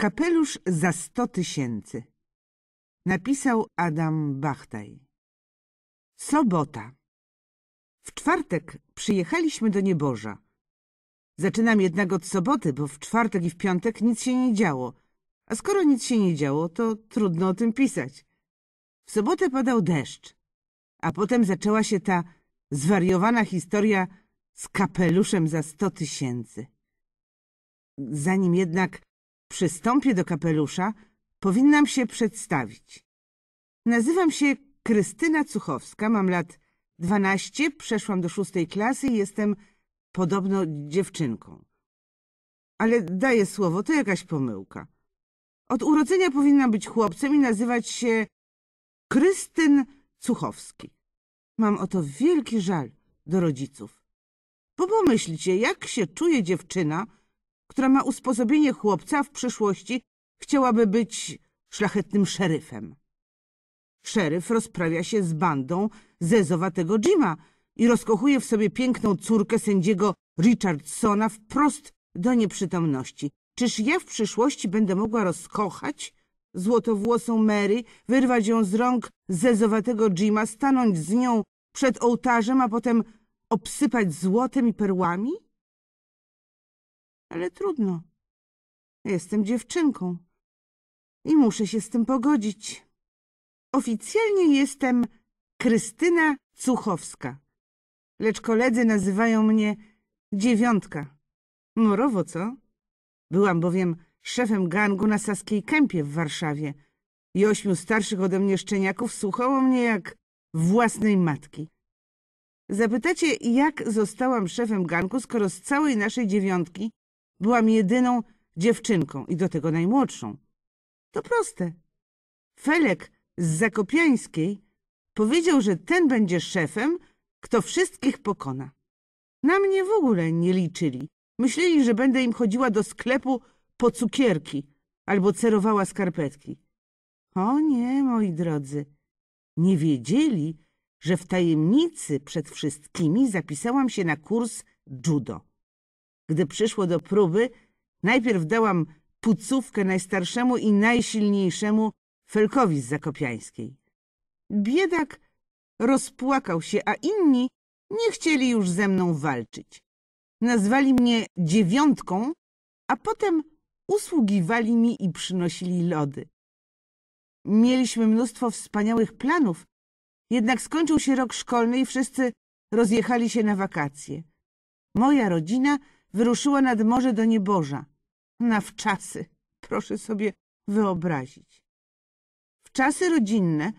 Kapelusz za sto tysięcy. Napisał Adam Bachtaj. Sobota. W czwartek przyjechaliśmy do nieboża. Zaczynam jednak od soboty, bo w czwartek i w piątek nic się nie działo. A skoro nic się nie działo, to trudno o tym pisać. W sobotę padał deszcz, a potem zaczęła się ta zwariowana historia z kapeluszem za sto tysięcy. Zanim jednak przystąpię do kapelusza, powinnam się przedstawić. Nazywam się Krystyna Cuchowska, mam lat 12, przeszłam do szóstej klasy i jestem podobno dziewczynką. Ale daję słowo, to jakaś pomyłka. Od urodzenia powinna być chłopcem i nazywać się Krystyn Cuchowski. Mam o to wielki żal do rodziców. Bo pomyślcie, jak się czuje dziewczyna, która ma usposobienie chłopca, w przyszłości chciałaby być szlachetnym szeryfem. Szeryf rozprawia się z bandą zezowatego Jima i rozkochuje w sobie piękną córkę sędziego Richardsona wprost do nieprzytomności. Czyż ja w przyszłości będę mogła rozkochać złotowłosą Mary, wyrwać ją z rąk zezowatego Jima, stanąć z nią przed ołtarzem, a potem obsypać złotem i perłami? ale trudno. Jestem dziewczynką i muszę się z tym pogodzić. Oficjalnie jestem Krystyna Cuchowska, lecz koledzy nazywają mnie Dziewiątka. Morowo, co? Byłam bowiem szefem gangu na Saskiej Kępie w Warszawie i ośmiu starszych ode mnie szczeniaków słuchało mnie jak własnej matki. Zapytacie, jak zostałam szefem gangu, skoro z całej naszej dziewiątki Byłam jedyną dziewczynką i do tego najmłodszą. To proste. Felek z Zakopiańskiej powiedział, że ten będzie szefem, kto wszystkich pokona. Na mnie w ogóle nie liczyli. Myśleli, że będę im chodziła do sklepu po cukierki albo cerowała skarpetki. O nie, moi drodzy, nie wiedzieli, że w tajemnicy przed wszystkimi zapisałam się na kurs judo. Gdy przyszło do próby, najpierw dałam pucówkę najstarszemu i najsilniejszemu Felkowi z Zakopiańskiej. Biedak rozpłakał się, a inni nie chcieli już ze mną walczyć. Nazwali mnie dziewiątką, a potem usługiwali mi i przynosili lody. Mieliśmy mnóstwo wspaniałych planów, jednak skończył się rok szkolny i wszyscy rozjechali się na wakacje. Moja rodzina wyruszyła nad morze do nieboża. Na wczasy, proszę sobie wyobrazić. Wczasy rodzinne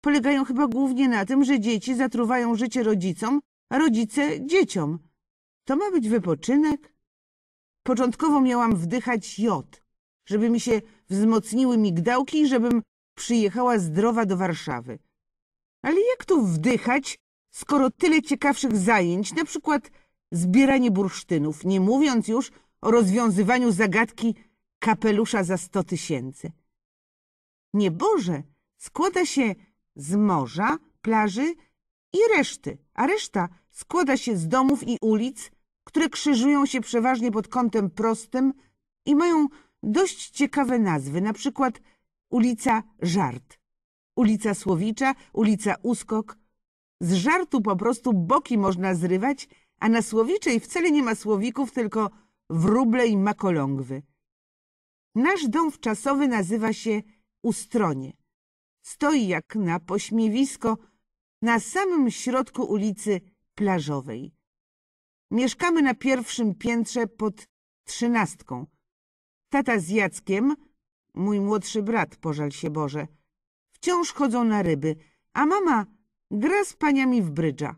polegają chyba głównie na tym, że dzieci zatruwają życie rodzicom, a rodzice dzieciom. To ma być wypoczynek? Początkowo miałam wdychać jod, żeby mi się wzmocniły migdałki i żebym przyjechała zdrowa do Warszawy. Ale jak tu wdychać, skoro tyle ciekawszych zajęć, na przykład zbieranie bursztynów, nie mówiąc już o rozwiązywaniu zagadki kapelusza za sto tysięcy. Nieboże składa się z morza, plaży i reszty, a reszta składa się z domów i ulic, które krzyżują się przeważnie pod kątem prostym i mają dość ciekawe nazwy, na przykład ulica Żart, ulica Słowicza, ulica Uskok. Z żartu po prostu boki można zrywać a na Słowiczej wcale nie ma słowików, tylko wróble i makolągwy. Nasz dom wczasowy nazywa się Ustronie. Stoi jak na pośmiewisko na samym środku ulicy Plażowej. Mieszkamy na pierwszym piętrze pod trzynastką. Tata z Jackiem, mój młodszy brat, pożal się Boże, wciąż chodzą na ryby, a mama gra z paniami w brydża.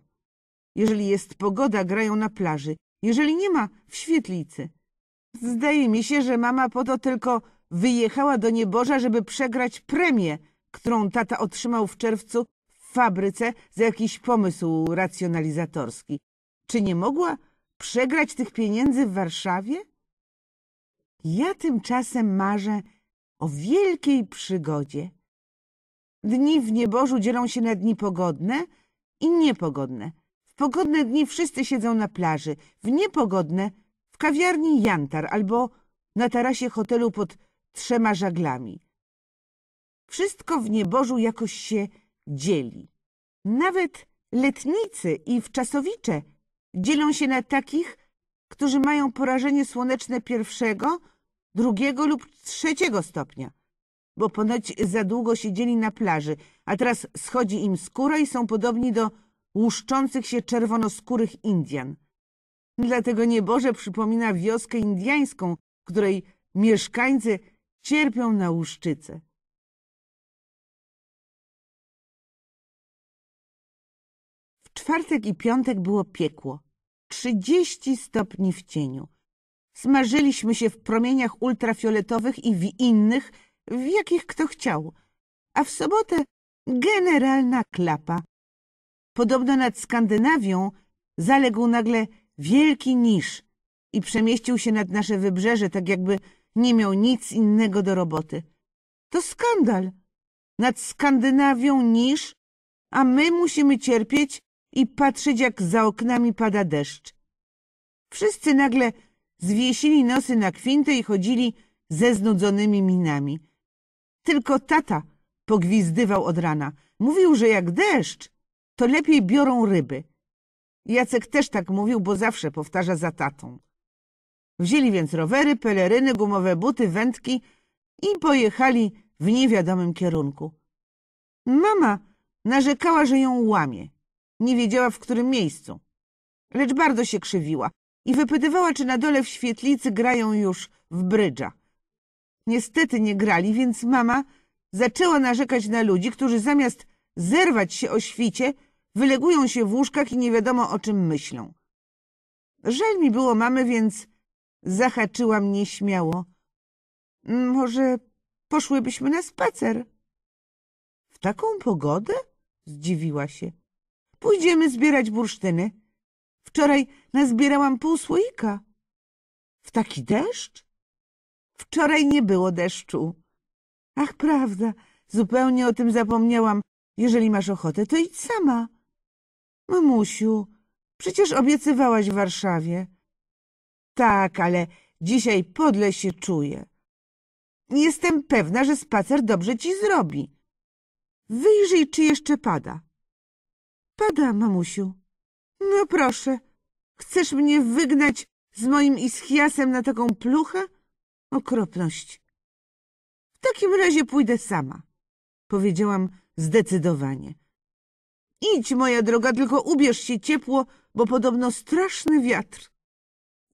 Jeżeli jest pogoda, grają na plaży. Jeżeli nie ma, w świetlicy. Zdaje mi się, że mama po to tylko wyjechała do nieboża, żeby przegrać premię, którą tata otrzymał w czerwcu w fabryce za jakiś pomysł racjonalizatorski. Czy nie mogła przegrać tych pieniędzy w Warszawie? Ja tymczasem marzę o wielkiej przygodzie. Dni w niebożu dzielą się na dni pogodne i niepogodne pogodne dni wszyscy siedzą na plaży, w niepogodne w kawiarni Jantar albo na tarasie hotelu pod trzema żaglami. Wszystko w niebożu jakoś się dzieli. Nawet letnicy i wczasowicze dzielą się na takich, którzy mają porażenie słoneczne pierwszego, drugiego lub trzeciego stopnia, bo ponoć za długo siedzieli na plaży, a teraz schodzi im skóra i są podobni do łuszczących się czerwonoskórych Indian. Dlatego nieboże przypomina wioskę indiańską, której mieszkańcy cierpią na łuszczycę. W czwartek i piątek było piekło. Trzydzieści stopni w cieniu. Smażyliśmy się w promieniach ultrafioletowych i w innych, w jakich kto chciał. A w sobotę generalna klapa. Podobno nad Skandynawią zaległ nagle wielki nisz i przemieścił się nad nasze wybrzeże, tak jakby nie miał nic innego do roboty. To skandal. Nad Skandynawią nisz, a my musimy cierpieć i patrzeć, jak za oknami pada deszcz. Wszyscy nagle zwiesili nosy na kwintę i chodzili ze znudzonymi minami. Tylko tata pogwizdywał od rana. Mówił, że jak deszcz, to lepiej biorą ryby. Jacek też tak mówił, bo zawsze powtarza za tatą. Wzięli więc rowery, peleryny, gumowe buty, wędki i pojechali w niewiadomym kierunku. Mama narzekała, że ją łamie. Nie wiedziała, w którym miejscu. Lecz bardzo się krzywiła i wypytywała, czy na dole w świetlicy grają już w brydża. Niestety nie grali, więc mama zaczęła narzekać na ludzi, którzy zamiast zerwać się o świcie, wylegują się w łóżkach i nie wiadomo o czym myślą. Żel mi było mamy, więc zahaczyłam nieśmiało. Mm, może poszłybyśmy na spacer? W taką pogodę? Zdziwiła się. Pójdziemy zbierać bursztyny. Wczoraj nazbierałam pół słoika. W taki deszcz? Wczoraj nie było deszczu. Ach, prawda, zupełnie o tym zapomniałam. Jeżeli masz ochotę, to idź sama. Mamusiu, przecież obiecywałaś w Warszawie. Tak, ale dzisiaj podle się czuję. Jestem pewna, że spacer dobrze ci zrobi. Wyjrzyj, czy jeszcze pada. Pada, mamusiu. No proszę, chcesz mnie wygnać z moim ischiasem na taką pluchę? Okropność. W takim razie pójdę sama, powiedziałam zdecydowanie. Idź, moja droga, tylko ubierz się ciepło, bo podobno straszny wiatr.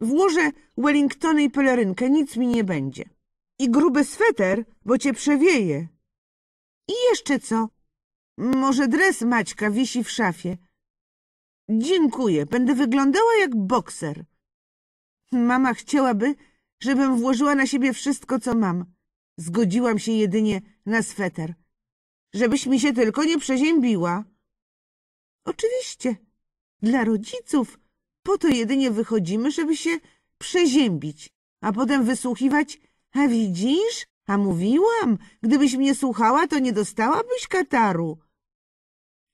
Włożę Wellingtony i pelerynkę, nic mi nie będzie. I gruby sweter, bo cię przewieje. I jeszcze co? Może dres Maćka wisi w szafie. Dziękuję, będę wyglądała jak bokser. Mama chciałaby, żebym włożyła na siebie wszystko, co mam. Zgodziłam się jedynie na sweter. Żebyś mi się tylko nie przeziębiła. Oczywiście, dla rodziców po to jedynie wychodzimy, żeby się przeziębić, a potem wysłuchiwać, a widzisz, a mówiłam, gdybyś mnie słuchała, to nie dostałabyś kataru.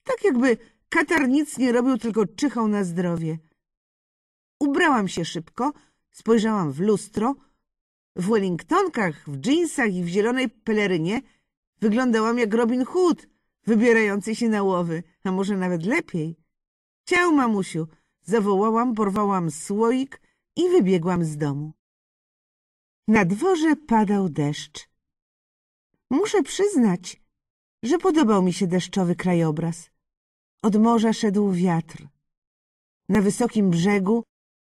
Tak jakby katar nic nie robił, tylko czyhał na zdrowie. Ubrałam się szybko, spojrzałam w lustro. W Wellingtonkach, w dżinsach i w zielonej pelerynie wyglądałam jak Robin Hood, wybierającej się na łowy, a może nawet lepiej. Ciao, mamusiu! Zawołałam, porwałam słoik i wybiegłam z domu. Na dworze padał deszcz. Muszę przyznać, że podobał mi się deszczowy krajobraz. Od morza szedł wiatr. Na wysokim brzegu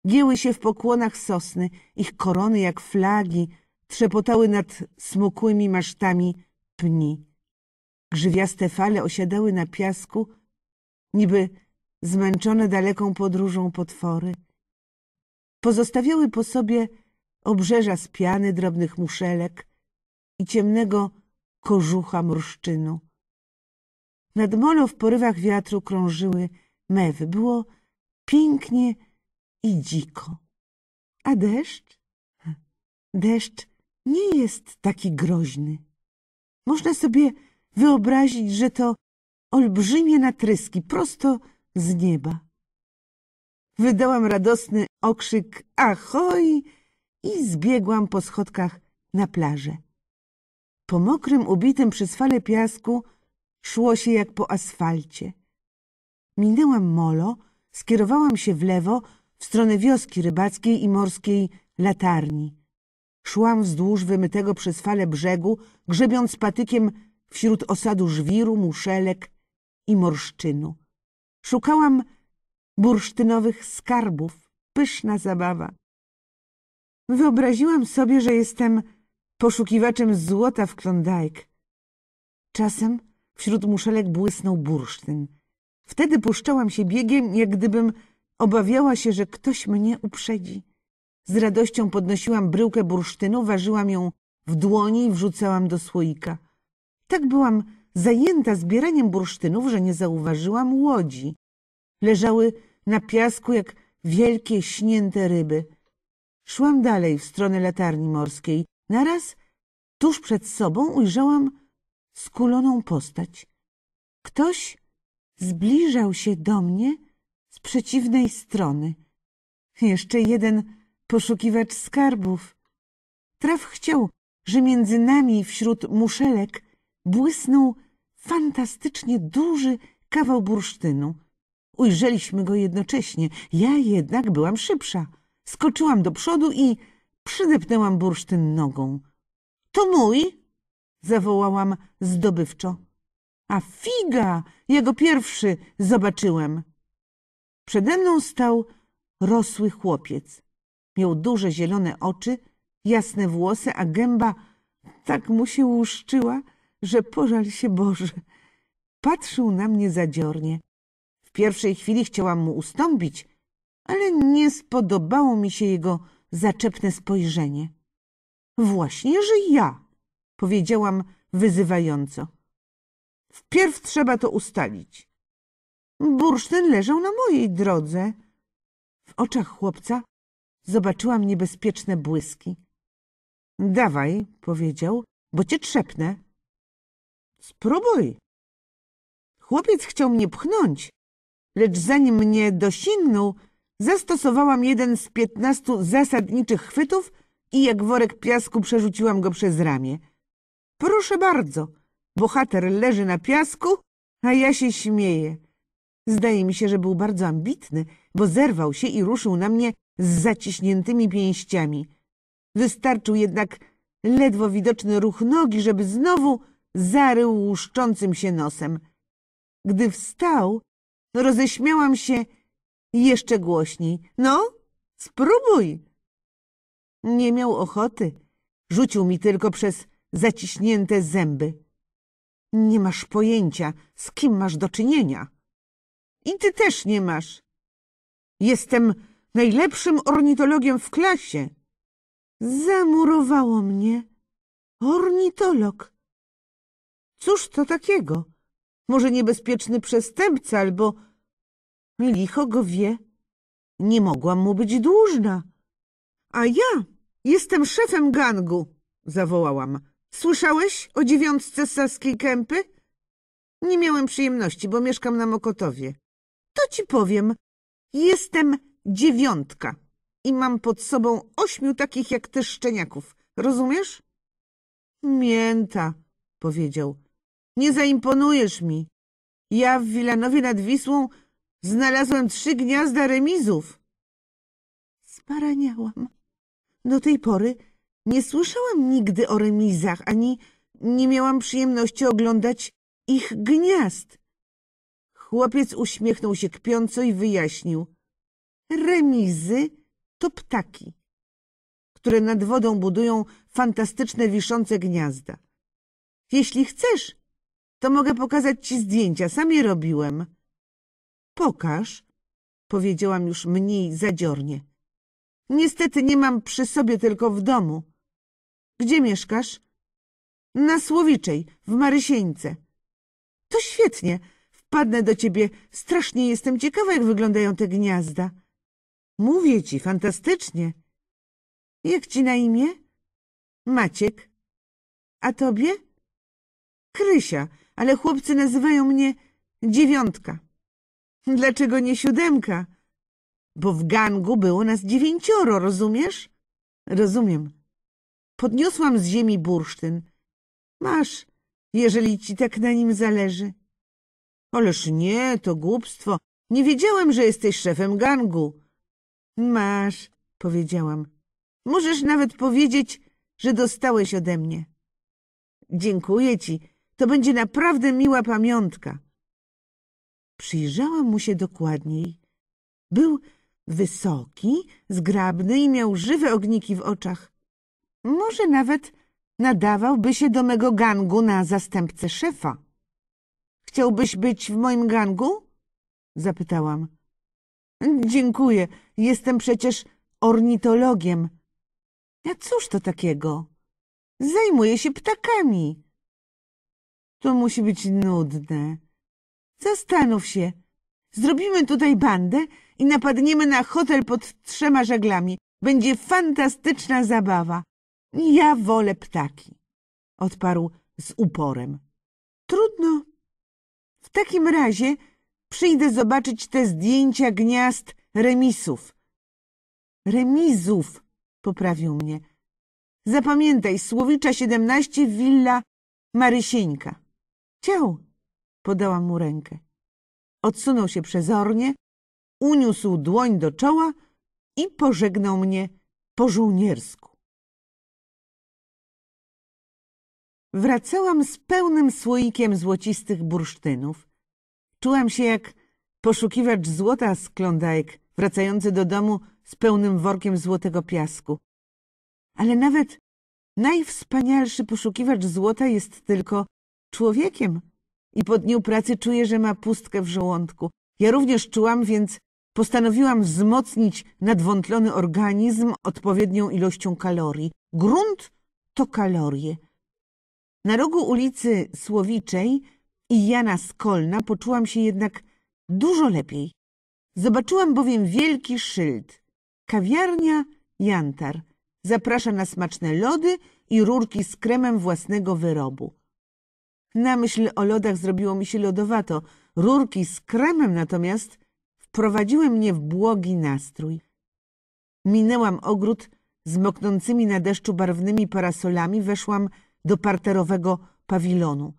giły się w pokłonach sosny, ich korony jak flagi trzepotały nad smukłymi masztami pni. Grzywiaste fale osiadały na piasku, niby zmęczone daleką podróżą potwory. Pozostawiały po sobie obrzeża z piany drobnych muszelek i ciemnego kożucha murszczynu. Nad molo w porywach wiatru krążyły mewy. Było pięknie i dziko. A deszcz? Deszcz nie jest taki groźny. Można sobie wyobrazić, że to olbrzymie natryski prosto z nieba. Wydałam radosny okrzyk ahoj i zbiegłam po schodkach na plażę. Po mokrym, ubitym przez fale piasku szło się jak po asfalcie. Minęłam molo, skierowałam się w lewo w stronę wioski rybackiej i morskiej latarni. Szłam wzdłuż wymytego przez fale brzegu, grzebiąc patykiem wśród osadu żwiru, muszelek i morszczynu. Szukałam bursztynowych skarbów, pyszna zabawa. Wyobraziłam sobie, że jestem poszukiwaczem złota w Klondike. Czasem wśród muszelek błysnął bursztyn. Wtedy puszczałam się biegiem, jak gdybym obawiała się, że ktoś mnie uprzedzi. Z radością podnosiłam bryłkę bursztynu, ważyłam ją w dłoni i wrzucałam do słoika. Tak byłam zajęta zbieraniem bursztynów, że nie zauważyłam łodzi. Leżały na piasku jak wielkie, śnięte ryby. Szłam dalej w stronę latarni morskiej. Naraz tuż przed sobą ujrzałam skuloną postać. Ktoś zbliżał się do mnie z przeciwnej strony. Jeszcze jeden poszukiwacz skarbów. Traf chciał, że między nami wśród muszelek błysnął fantastycznie duży kawał bursztynu. Ujrzeliśmy go jednocześnie. Ja jednak byłam szybsza. Skoczyłam do przodu i przydepnęłam bursztyn nogą. — To mój! — zawołałam zdobywczo. — A figa! jego pierwszy zobaczyłem. Przede mną stał rosły chłopiec. Miał duże zielone oczy, jasne włosy, a gęba tak mu się łuszczyła, że pożal się Boże. Patrzył na mnie zadziornie. W pierwszej chwili chciałam mu ustąpić, ale nie spodobało mi się jego zaczepne spojrzenie. Właśnie, że ja, powiedziałam wyzywająco. Wpierw trzeba to ustalić. Bursztyn leżał na mojej drodze. W oczach chłopca zobaczyłam niebezpieczne błyski. Dawaj, powiedział, bo cię trzepnę. Spróbuj. Chłopiec chciał mnie pchnąć, lecz zanim mnie dosięgnął, zastosowałam jeden z piętnastu zasadniczych chwytów i jak worek piasku przerzuciłam go przez ramię. Proszę bardzo, bohater leży na piasku, a ja się śmieję. Zdaje mi się, że był bardzo ambitny, bo zerwał się i ruszył na mnie z zaciśniętymi pięściami. Wystarczył jednak ledwo widoczny ruch nogi, żeby znowu zarył łuszczącym się nosem. Gdy wstał, roześmiałam się jeszcze głośniej. No, spróbuj! Nie miał ochoty. Rzucił mi tylko przez zaciśnięte zęby. Nie masz pojęcia, z kim masz do czynienia. I ty też nie masz. Jestem najlepszym ornitologiem w klasie. Zamurowało mnie. Ornitolog. Cóż to takiego? Może niebezpieczny przestępca albo... Licho go wie. Nie mogłam mu być dłużna. A ja jestem szefem gangu, zawołałam. Słyszałeś o dziewiątce Saskiej Kępy? Nie miałem przyjemności, bo mieszkam na Mokotowie. To ci powiem. Jestem dziewiątka i mam pod sobą ośmiu takich jak ty szczeniaków. Rozumiesz? Mięta, powiedział. Nie zaimponujesz mi. Ja w Wilanowie nad Wisłą znalazłem trzy gniazda remizów. Sparaniałam. Do tej pory nie słyszałam nigdy o remizach, ani nie miałam przyjemności oglądać ich gniazd. Chłopiec uśmiechnął się kpiąco i wyjaśnił. Remizy to ptaki, które nad wodą budują fantastyczne wiszące gniazda. Jeśli chcesz, to mogę pokazać ci zdjęcia, sam je robiłem. Pokaż, powiedziałam już mniej zadziornie. Niestety nie mam przy sobie, tylko w domu. Gdzie mieszkasz? Na Słowiczej, w Marysieńce. To świetnie. Wpadnę do ciebie. Strasznie jestem ciekawa, jak wyglądają te gniazda. Mówię ci, fantastycznie. Jak ci na imię? Maciek. A tobie? Krysia ale chłopcy nazywają mnie dziewiątka. Dlaczego nie siódemka? Bo w gangu było nas dziewięcioro, rozumiesz? Rozumiem. Podniosłam z ziemi bursztyn. Masz, jeżeli ci tak na nim zależy. Ależ nie, to głupstwo. Nie wiedziałem, że jesteś szefem gangu. Masz, powiedziałam. Możesz nawet powiedzieć, że dostałeś ode mnie. Dziękuję ci, to będzie naprawdę miła pamiątka. Przyjrzałam mu się dokładniej. Był wysoki, zgrabny i miał żywe ogniki w oczach. Może nawet nadawałby się do mego gangu na zastępcę szefa. Chciałbyś być w moim gangu? Zapytałam. Dziękuję, jestem przecież ornitologiem. A cóż to takiego? Zajmuję się ptakami. To musi być nudne. Zastanów się. Zrobimy tutaj bandę i napadniemy na hotel pod trzema żaglami. Będzie fantastyczna zabawa. Ja wolę ptaki, odparł z uporem. Trudno. W takim razie przyjdę zobaczyć te zdjęcia gniazd remisów. Remizów, poprawił mnie. Zapamiętaj, Słowicza 17, willa Marysieńka. Cię! Podałam mu rękę. Odsunął się przezornie, uniósł dłoń do czoła i pożegnał mnie po żołniersku. Wracałam z pełnym słoikiem złocistych bursztynów. Czułam się jak poszukiwacz złota z klondajk, wracający do domu z pełnym workiem złotego piasku. Ale nawet najwspanialszy poszukiwacz złota jest tylko człowiekiem i po dniu pracy czuje, że ma pustkę w żołądku. Ja również czułam, więc postanowiłam wzmocnić nadwątlony organizm odpowiednią ilością kalorii. Grunt to kalorie. Na rogu ulicy Słowiczej i Jana Skolna poczułam się jednak dużo lepiej. Zobaczyłam bowiem wielki szyld. Kawiarnia Jantar zaprasza na smaczne lody i rurki z kremem własnego wyrobu. Na myśl o lodach zrobiło mi się lodowato. Rurki z kremem natomiast wprowadziły mnie w błogi nastrój. Minęłam ogród z moknącymi na deszczu barwnymi parasolami, weszłam do parterowego pawilonu.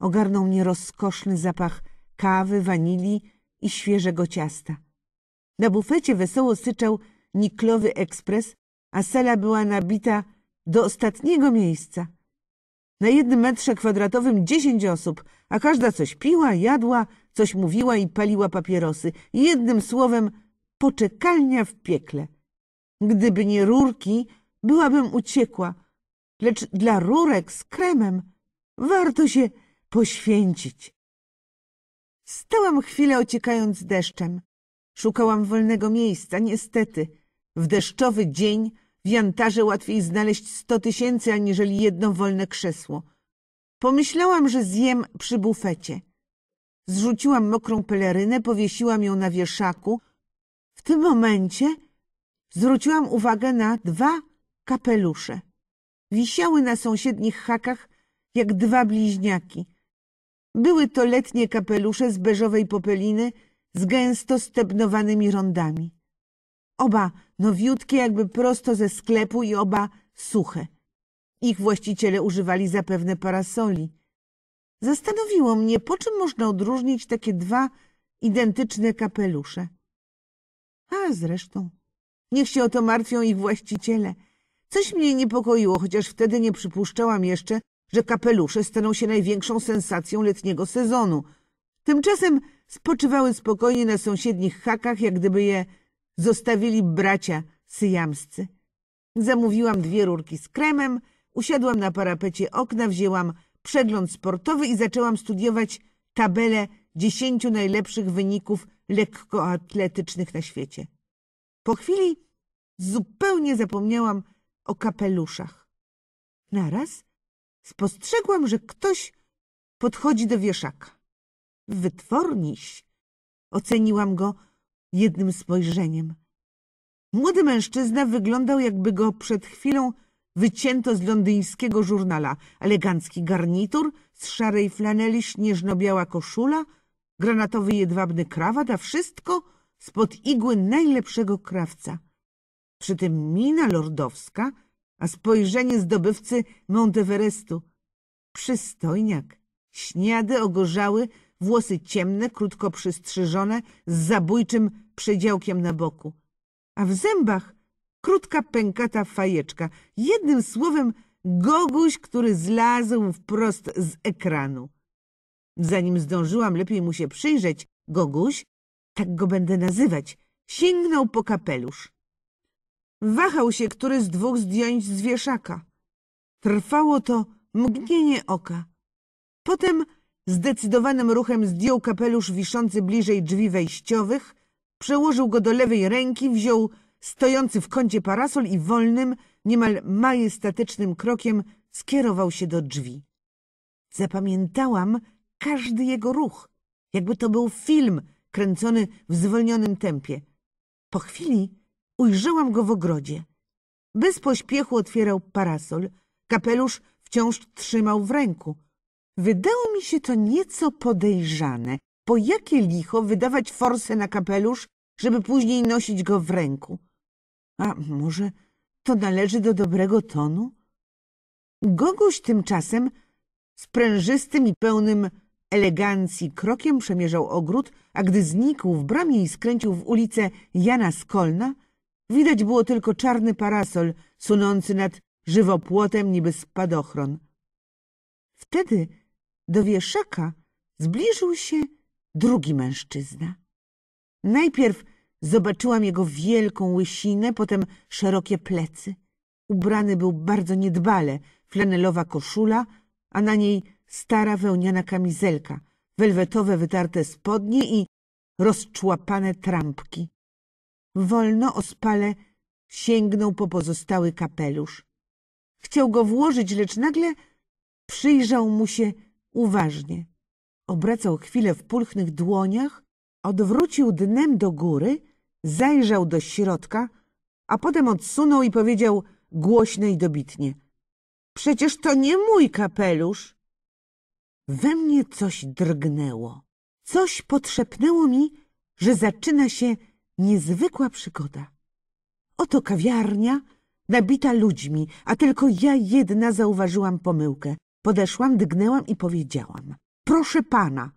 Ogarnął mnie rozkoszny zapach kawy, wanilii i świeżego ciasta. Na bufecie wesoło syczał niklowy ekspres, a sala była nabita do ostatniego miejsca. Na jednym metrze kwadratowym dziesięć osób, a każda coś piła, jadła, coś mówiła i paliła papierosy. Jednym słowem, poczekalnia w piekle. Gdyby nie rurki, byłabym uciekła, lecz dla rurek z kremem warto się poświęcić. Stałam chwilę ociekając deszczem. Szukałam wolnego miejsca, niestety. W deszczowy dzień w jantarze łatwiej znaleźć sto tysięcy, aniżeli jedno wolne krzesło. Pomyślałam, że zjem przy bufecie. Zrzuciłam mokrą pelerynę, powiesiłam ją na wieszaku. W tym momencie zwróciłam uwagę na dwa kapelusze. Wisiały na sąsiednich hakach jak dwa bliźniaki. Były to letnie kapelusze z beżowej popeliny z gęsto stebnowanymi rondami. Oba nowiutkie, jakby prosto ze sklepu i oba suche. Ich właściciele używali zapewne parasoli. Zastanowiło mnie, po czym można odróżnić takie dwa identyczne kapelusze. A zresztą, niech się o to martwią ich właściciele. Coś mnie niepokoiło, chociaż wtedy nie przypuszczałam jeszcze, że kapelusze staną się największą sensacją letniego sezonu. Tymczasem spoczywały spokojnie na sąsiednich hakach, jak gdyby je zostawili bracia syjamscy. Zamówiłam dwie rurki z kremem, usiadłam na parapecie okna, wzięłam przegląd sportowy i zaczęłam studiować tabelę dziesięciu najlepszych wyników lekkoatletycznych na świecie. Po chwili zupełnie zapomniałam o kapeluszach. Naraz spostrzegłam, że ktoś podchodzi do wieszaka. Wytworniś. Oceniłam go jednym spojrzeniem. Młody mężczyzna wyglądał, jakby go przed chwilą wycięto z londyńskiego żurnala. Elegancki garnitur z szarej flaneli, śnieżno-biała koszula, granatowy jedwabny krawat, a wszystko spod igły najlepszego krawca. Przy tym mina lordowska, a spojrzenie zdobywcy Monteverestu. Przystojniak, śniady ogorzały, włosy ciemne, krótko przystrzyżone, z zabójczym przedziałkiem na boku. A w zębach krótka pękata fajeczka. Jednym słowem goguś, który zlazł wprost z ekranu. Zanim zdążyłam lepiej mu się przyjrzeć, goguś, tak go będę nazywać, sięgnął po kapelusz. Wahał się, który z dwóch zdjąć z wieszaka. Trwało to mgnienie oka. Potem Zdecydowanym ruchem zdjął kapelusz wiszący bliżej drzwi wejściowych, przełożył go do lewej ręki, wziął stojący w kącie parasol i wolnym, niemal majestatycznym krokiem skierował się do drzwi. Zapamiętałam każdy jego ruch, jakby to był film kręcony w zwolnionym tempie. Po chwili ujrzałam go w ogrodzie. Bez pośpiechu otwierał parasol, kapelusz wciąż trzymał w ręku – Wydało mi się to nieco podejrzane. Po jakie licho wydawać forsę na kapelusz, żeby później nosić go w ręku? A może to należy do dobrego tonu? Goguś tymczasem sprężystym i pełnym elegancji krokiem przemierzał ogród, a gdy znikł w bramie i skręcił w ulicę Jana Skolna, widać było tylko czarny parasol sunący nad żywopłotem niby spadochron. Wtedy do wieszaka zbliżył się drugi mężczyzna. Najpierw zobaczyłam jego wielką łysinę, potem szerokie plecy. Ubrany był bardzo niedbale, flanelowa koszula, a na niej stara wełniana kamizelka, welwetowe wytarte spodnie i rozczłapane trampki. Wolno o spale sięgnął po pozostały kapelusz. Chciał go włożyć, lecz nagle przyjrzał mu się uważnie. Obracał chwilę w pulchnych dłoniach, odwrócił dnem do góry, zajrzał do środka, a potem odsunął i powiedział głośno i dobitnie. Przecież to nie mój kapelusz. We mnie coś drgnęło. Coś podszepnęło mi, że zaczyna się niezwykła przygoda. Oto kawiarnia nabita ludźmi, a tylko ja jedna zauważyłam pomyłkę. Podeszłam, dygnęłam i powiedziałam. Proszę pana,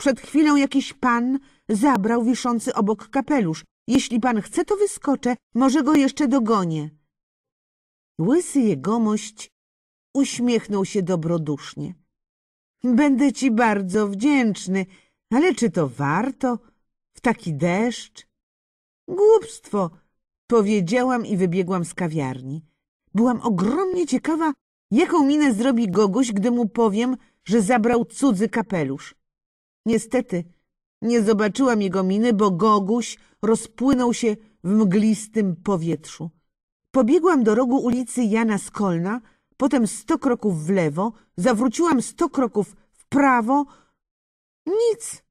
przed chwilą jakiś pan zabrał wiszący obok kapelusz. Jeśli pan chce, to wyskoczę, może go jeszcze dogonię. Łysy jegomość uśmiechnął się dobrodusznie. Będę ci bardzo wdzięczny, ale czy to warto w taki deszcz? Głupstwo, powiedziałam i wybiegłam z kawiarni. Byłam ogromnie ciekawa, Jaką minę zrobi Goguś, gdy mu powiem, że zabrał cudzy kapelusz? Niestety nie zobaczyłam jego miny, bo Goguś rozpłynął się w mglistym powietrzu. Pobiegłam do rogu ulicy Jana Skolna, potem sto kroków w lewo, zawróciłam sto kroków w prawo. Nic,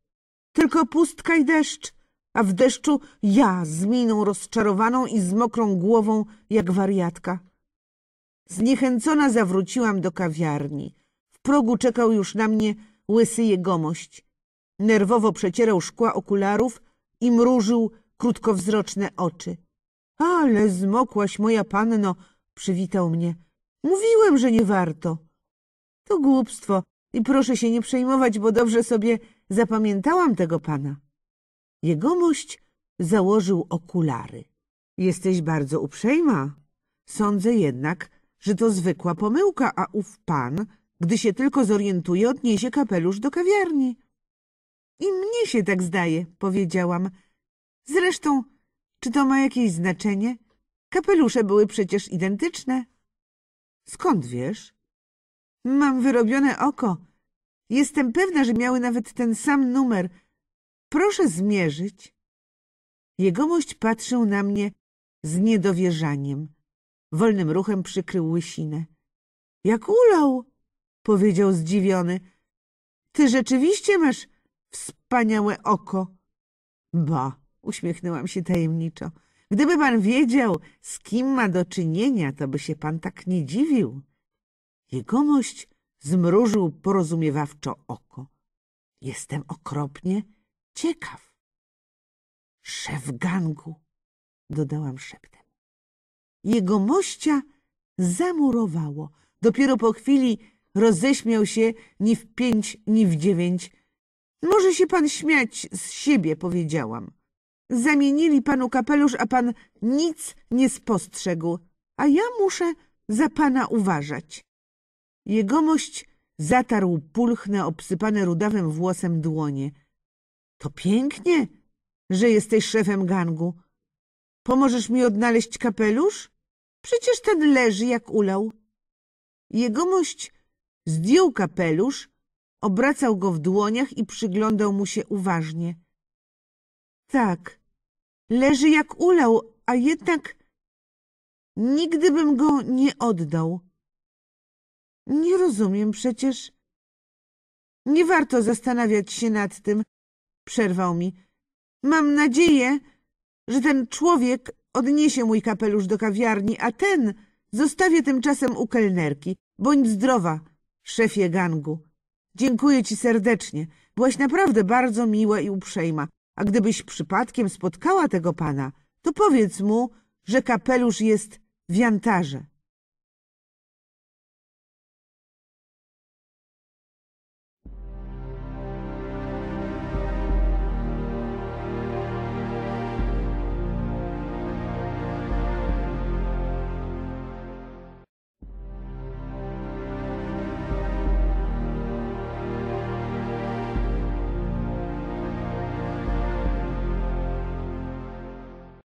tylko pustka i deszcz, a w deszczu ja z miną rozczarowaną i z mokrą głową jak wariatka. Zniechęcona zawróciłam do kawiarni. W progu czekał już na mnie łysy jegomość. Nerwowo przecierał szkła okularów i mrużył krótkowzroczne oczy. Ale zmokłaś, moja panno, przywitał mnie. Mówiłem, że nie warto. To głupstwo i proszę się nie przejmować, bo dobrze sobie zapamiętałam tego pana. Jegomość założył okulary. Jesteś bardzo uprzejma. Sądzę jednak, że to zwykła pomyłka, a ów pan, gdy się tylko zorientuje, odniesie kapelusz do kawiarni. I mnie się tak zdaje, powiedziałam. Zresztą, czy to ma jakieś znaczenie? Kapelusze były przecież identyczne. Skąd wiesz? Mam wyrobione oko. Jestem pewna, że miały nawet ten sam numer. Proszę zmierzyć. Jegomość patrzył na mnie z niedowierzaniem. Wolnym ruchem przykrył łysinę. — Jak ulał! — powiedział zdziwiony. — Ty rzeczywiście masz wspaniałe oko! — Ba! — uśmiechnęłam się tajemniczo. — Gdyby pan wiedział, z kim ma do czynienia, to by się pan tak nie dziwił. Jegomość zmrużył porozumiewawczo oko. — Jestem okropnie ciekaw. — Szef gangu! — dodałam szeptem jego mościa zamurowało. Dopiero po chwili roześmiał się ni w pięć, ni w dziewięć. Może się pan śmiać z siebie, powiedziałam. Zamienili panu kapelusz, a pan nic nie spostrzegł, a ja muszę za pana uważać. Jegomość zatarł pulchne, obsypane rudawym włosem dłonie. To pięknie, że jesteś szefem gangu. Pomożesz mi odnaleźć kapelusz? Przecież ten leży jak ulał. Jegomość zdjął kapelusz, obracał go w dłoniach i przyglądał mu się uważnie. Tak, leży jak ulał, a jednak nigdy bym go nie oddał. Nie rozumiem przecież. Nie warto zastanawiać się nad tym, przerwał mi. Mam nadzieję, że ten człowiek odniesie mój kapelusz do kawiarni, a ten zostawię tymczasem u kelnerki. Bądź zdrowa, szefie gangu. Dziękuję ci serdecznie. Byłaś naprawdę bardzo miła i uprzejma. A gdybyś przypadkiem spotkała tego pana, to powiedz mu, że kapelusz jest w jantarze.